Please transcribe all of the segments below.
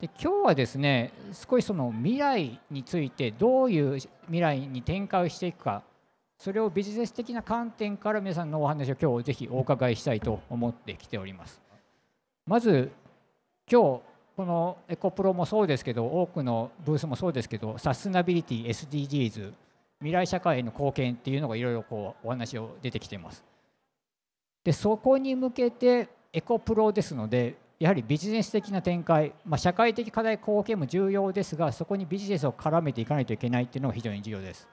で今日はですね少しその未来についてどういう未来に展開をしていくかそれをビジネス的な観点から皆さんのお話を今日ぜひお伺いしたいと思ってきておりますまず今日このエコプロもそうですけど多くのブースもそうですけどサステナビリティ SDGs 未来社会への貢献っていうのがいろいろこうお話を出てきていますでそこに向けてエコプロですのでやはりビジネス的な展開、まあ、社会的課題貢献も重要ですがそこにビジネスを絡めていかないといけないっていうのが非常に重要です。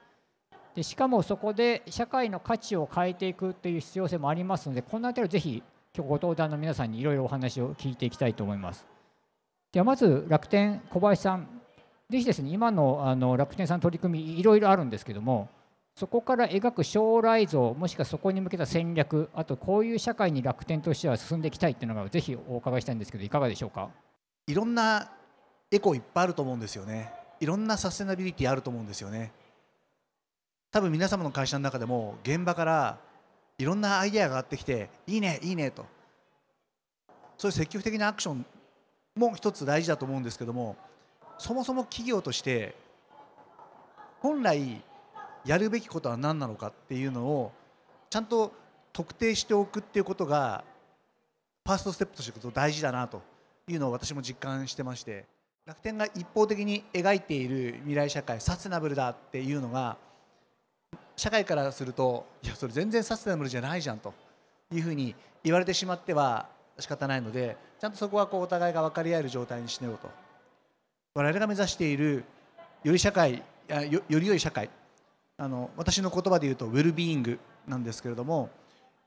でしかもそこで社会の価値を変えていくという必要性もありますのでこの辺りをぜひ今日ご登壇の皆さんにいろいろお話を聞いていきたいと思います。ではまず楽天小林さんぜひですね今のあの楽天さんの取り組みいろいろあるんですけどもそこから描く将来像もしくはそこに向けた戦略あとこういう社会に楽天としては進んでいきたいっていうのがぜひお伺いしたいんですけどいかがでしょうかいろんなエコいっぱいあると思うんですよねいろんなサステナビリティあると思うんですよね多分皆様の会社の中でも現場からいろんなアイデアが上がってきていいねいいねとそういう積極的なアクションも一つ大事だと思うんですけどもそもそも企業として本来やるべきことは何なのかっていうのをちゃんと特定しておくっていうことがファーストステップとして大事だなというのを私も実感してまして楽天が一方的に描いている未来社会サステナブルだっていうのが社会からするといやそれ全然サステナブルじゃないじゃんというふうに言われてしまっては仕方ないのでちゃんとそこはこうお互いが分かり合える状態にしようと我々が目指しているより社会よより良い社会あの私の言葉で言うとウェルビーイングなんですけれども、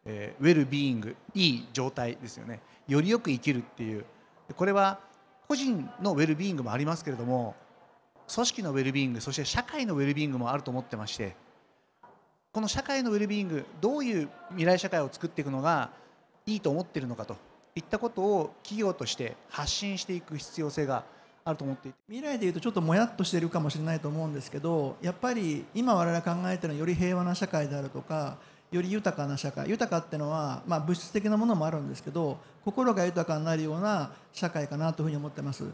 えー、ウェルビーイングいい状態ですよねよりよく生きるっていうこれは個人のウェルビーイングもありますけれども組織のウェルビーイングそして社会のウェルビーイングもあると思ってましてこの社会のウェルビーイングどういう未来社会を作っていくのがいいと思っているのかといったことを企業として発信していく必要性があます。あると思っていて未来でいうとちょっともやっとしてるかもしれないと思うんですけどやっぱり今我々考えてるのはより平和な社会であるとかより豊かな社会豊かってのは、まあ、物質的なものもあるんですけど心が豊かになるような社会かなというふうに思ってます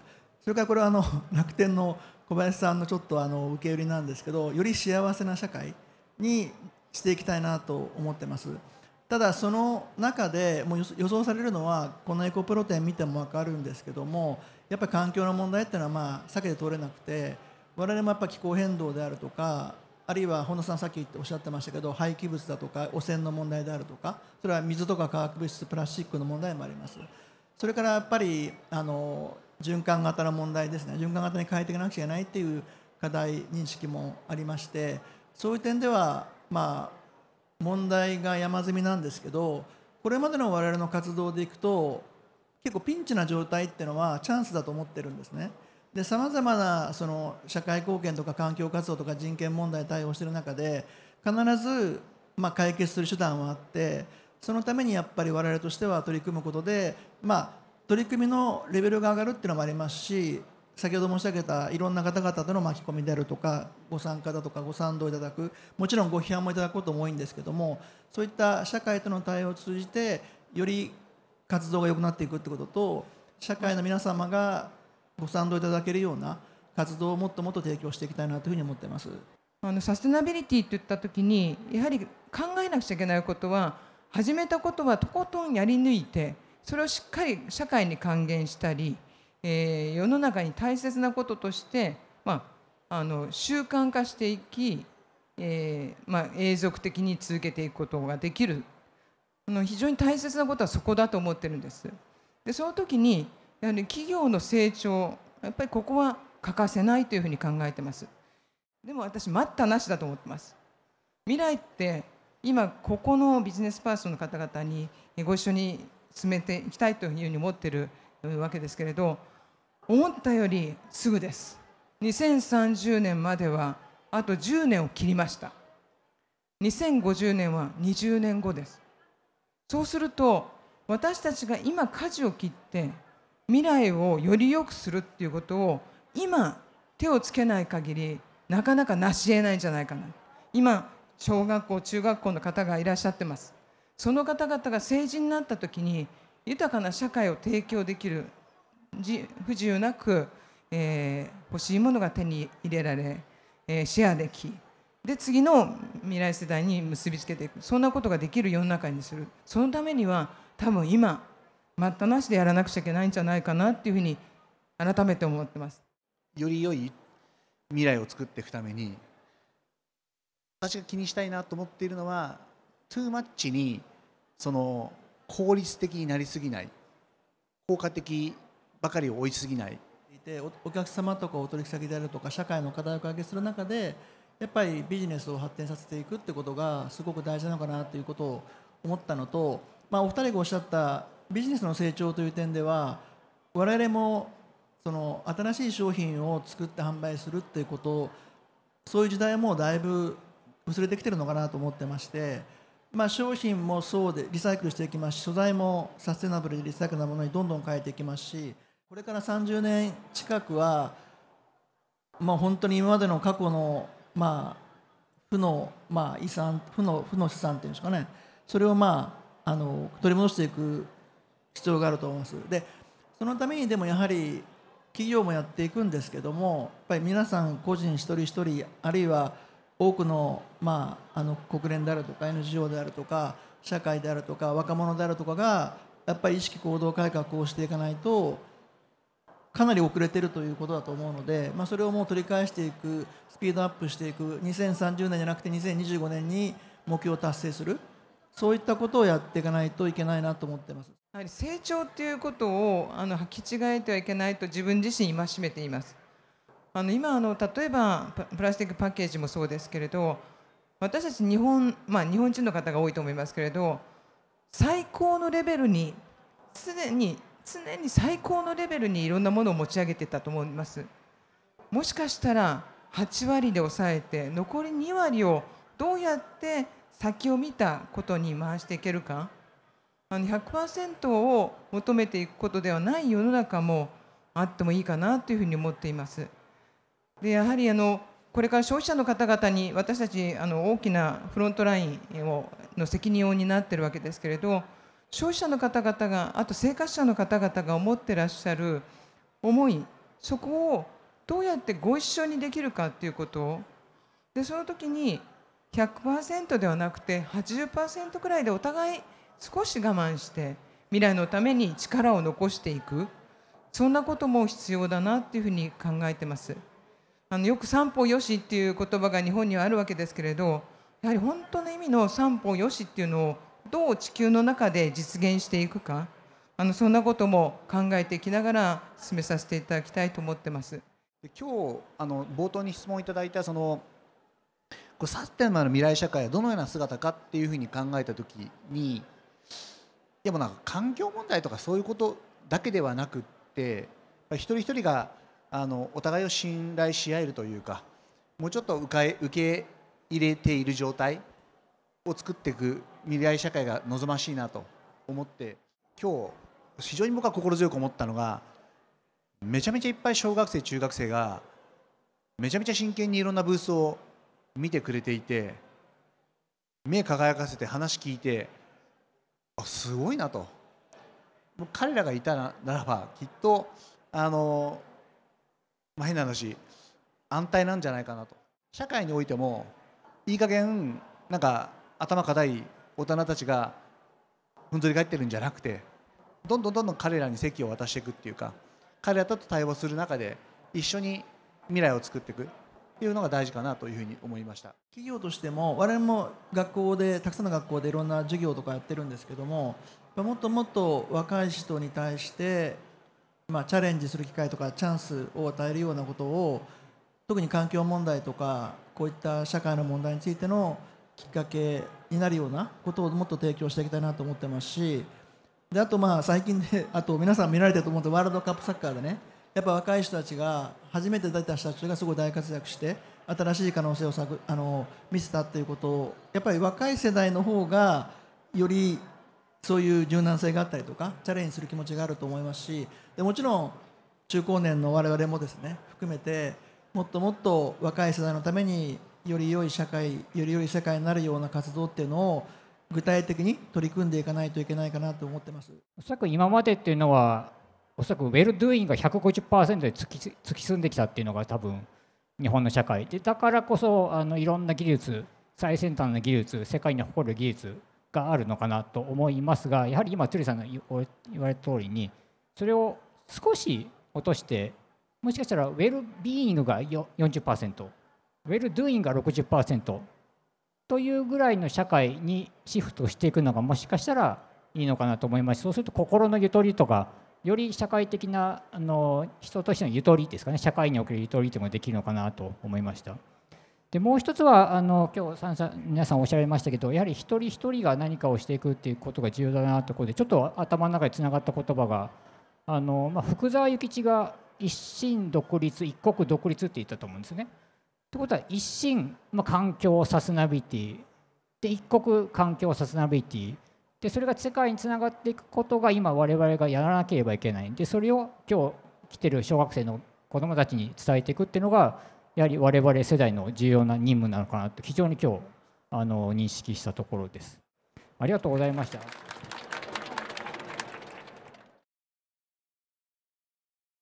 それからこれはあの 楽天の小林さんのちょっとあの受け売りなんですけどより幸せな社会にしていきたいなと思ってます。ただその中でもう予想されるのはこのエコプロテン見ても分かるんですけどもやっぱり環境の問題っていうのはまあ避けて通れなくて我々もやっぱ気候変動であるとかあるいは本田さんさっきおっしゃってましたけど廃棄物だとか汚染の問題であるとかそれは水とか化学物質プラスチックの問題もありますそれからやっぱりあの循環型の問題ですね循環型に変えていかなくちゃいけないっていう課題認識もありましてそういう点ではまあ問題が山積みなんですけどこれまでの我々の活動でいくと結構ピンチな状態っていうのはチャンスだと思ってるんですね。でさまざまなその社会貢献とか環境活動とか人権問題に対応してる中で必ずま解決する手段はあってそのためにやっぱり我々としては取り組むことでまあ取り組みのレベルが上がるっていうのもありますし先ほど申し上げたいろんな方々との巻き込みであるとかご参加だとかご賛同いただくもちろんご批判もいただくことも多いんですけどもそういった社会との対応を通じてより活動が良くなっていくってことと社会の皆様がご賛同いただけるような活動をもっともっと提供していきたいなというふうに思っています。あのサステナビリティといった時にやはり考えなくちゃいけないことは始めたことはとことんやり抜いてそれをしっかり社会に還元したりえー、世の中に大切なこととして、まあ、あの習慣化していき、えー、まあ、永続的に続けていくことができるあの非常に大切なことはそこだと思ってるんです。でその時にやはり企業の成長やっぱりここは欠かせないというふうに考えてます。でも私待ったなしだと思ってます。未来って今ここのビジネスパーソンの方々にご一緒に進めていきたいというふうに思ってるわけですけれど思ったよりすぐです2030年まではあと10年を切りました2050年は20年後ですそうすると私たちが今舵を切って未来をより良くするっていうことを今手をつけない限りなかなか成し得ないんじゃないかな今小学校中学校の方がいらっしゃってますその方々が成人になった時に豊かな社会を提供できる不自由なく、えー、欲しいものが手に入れられ、えー、シェアできで次の未来世代に結びつけていくそんなことができる世の中にするそのためには多分今待ったなしでやらなくちゃいけないんじゃないかなっていうふうに改めて思ってます。より良い未来を作っていくために私が気にしたいなと思っているのはトゥーマッチにその効率的になりすぎない効果的ばかりを追いすぎないでお客様とかお取引先であるとか社会の課題を解決する中でやっぱりビジネスを発展させていくってことがすごく大事なのかなということを思ったのと、まあ、お二人がおっしゃったビジネスの成長という点では我々もその新しい商品を作って販売するっていうことそういう時代もだいぶ薄れてきてるのかなと思ってまして、まあ、商品もそうでリサイクルしていきますし素材もサステナブルでリサイクルなものにどんどん変えていきますしこれから30年近くは、まあ、本当に今までの過去の、まあ、負の、まあ、遺産負の負の資産っていうんですかねそれを、まあ、あの取り戻していく必要があると思います。でそのためにでもやはり企業もやっていくんですけどもやっぱり皆さん個人一人一人あるいは多くの,、まあ、あの国連であるとか NGO であるとか社会であるとか若者であるとかがやっぱり意識行動改革をしていかないとかなり遅れてるということだと思うので、まあ、それをもう取り返していくスピードアップしていく2030年じゃなくて2025年に目標を達成するそういったことをやっていかないといけないなと思ってます。やはり成長っていうことをあの履き違えてはいけないと自分自身戒めています。あの今あの例えばプラスチックパッケージもそうですけれど私たち日本,、まあ、日本人の方が多いと思いますけれど最高のレベルにすでに常に最高のレベルにいろんなものを持ち上げてたと思いますもしかしたら8割で抑えて残り2割をどうやって先を見たことに回していけるかあの100%を求めていくことではない世の中もあってもいいかなというふうに思っています。でやはりあのこれから消費者の方々に私たちあの大きなフロントラインをの責任を担ってるわけですけれど消費者の方々があと生活者の方々が思ってらっしゃる思いそこをどうやってご一緒にできるかっていうことでその時に100%ではなくて80%くらいでお互い少し我慢して未来のために力を残していくそんなことも必要だなっていうふうに考えてますあのよく「三歩よし」っていう言葉が日本にはあるわけですけれどやはり本当の意味の三歩よしっていうのをどう地球の中で実現していくかあのそんなことも考えていきながら進めさせていただきたいと思ってます。今日あの冒頭に質問いただいたそのこうサステナブル未来社会はどのような姿かっていうふうに考えた時にでもなんか環境問題とかそういうことだけではなくって一人一人があのお互いを信頼し合えるというかもうちょっと受け入れている状態を作っていく未来社会が望ましいなと思って今日非常に僕は心強く思ったのがめちゃめちゃいっぱい小学生中学生がめちゃめちゃ真剣にいろんなブースを見てくれていて目輝かせて話聞いてあすごいなと彼らがいたならばきっとあの、まあ、変な話安泰なんじゃないかなと社会においてもいい加減なんか頭固い大人たちがふんぞり返ってるんじゃなくてどんどんどんどん彼らに席を渡していくっていうか彼らと対話する中で一緒に未来を作っていくっていうのが大事かなというふうに思いました企業としても我々も学校でたくさんの学校でいろんな授業とかやってるんですけどももっともっと若い人に対してまあ、チャレンジする機会とかチャンスを与えるようなことを特に環境問題とかこういった社会の問題についてのきっかけになるようなことをもっと提供していきたいなと思ってますしであとまあ最近であと皆さん見られてると思うとワールドカップサッカーでねやっぱ若い人たちが初めて出た人たちがすごい大活躍して新しい可能性をさあの見せたっていうことをやっぱり若い世代の方がよりそういう柔軟性があったりとかチャレンジする気持ちがあると思いますしでもちろん中高年の我々もですね含めてもっともっと若い世代のためにより良い社会より良い世界になるような活動っていうのを具体的に取り組んでいかないといけないかなと思ってます。おそらく今までっていうのはおそらくウェルドゥインが150%で突き突き進んできたっていうのが多分日本の社会でだからこそあのいろんな技術最先端の技術世界に誇る技術があるのかなと思いますがやはり今鶴さんの言われた通りにそれを少し落としてもしかしたらウェルビーイングが40%。Well d o i が60%というぐらいの社会にシフトしていくのがもしかしたらいいのかなと思いますそうすると心のゆとりとかより社会的なあの人としてのゆとりですかね社会におけるゆとりというのができるのかなと思いました。でもう一つはあの今日さんさん皆さんおっしゃられましたけどやはり一人一人が何かをしていくっていうことが重要だなところでちょっと頭の中につながった言葉があの、まあ、福沢諭吉が一心独立一国独立って言ったと思うんですね。ってことは一心、まあ、環境サスナビティで一国環境サスナビティでそれが世界につながっていくことが今我々がやらなければいけないでそれを今日来てる小学生の子どもたちに伝えていくっていうのがやはり我々世代の重要な任務なのかなと非常に今日あの認識したところです。ありがとうございました。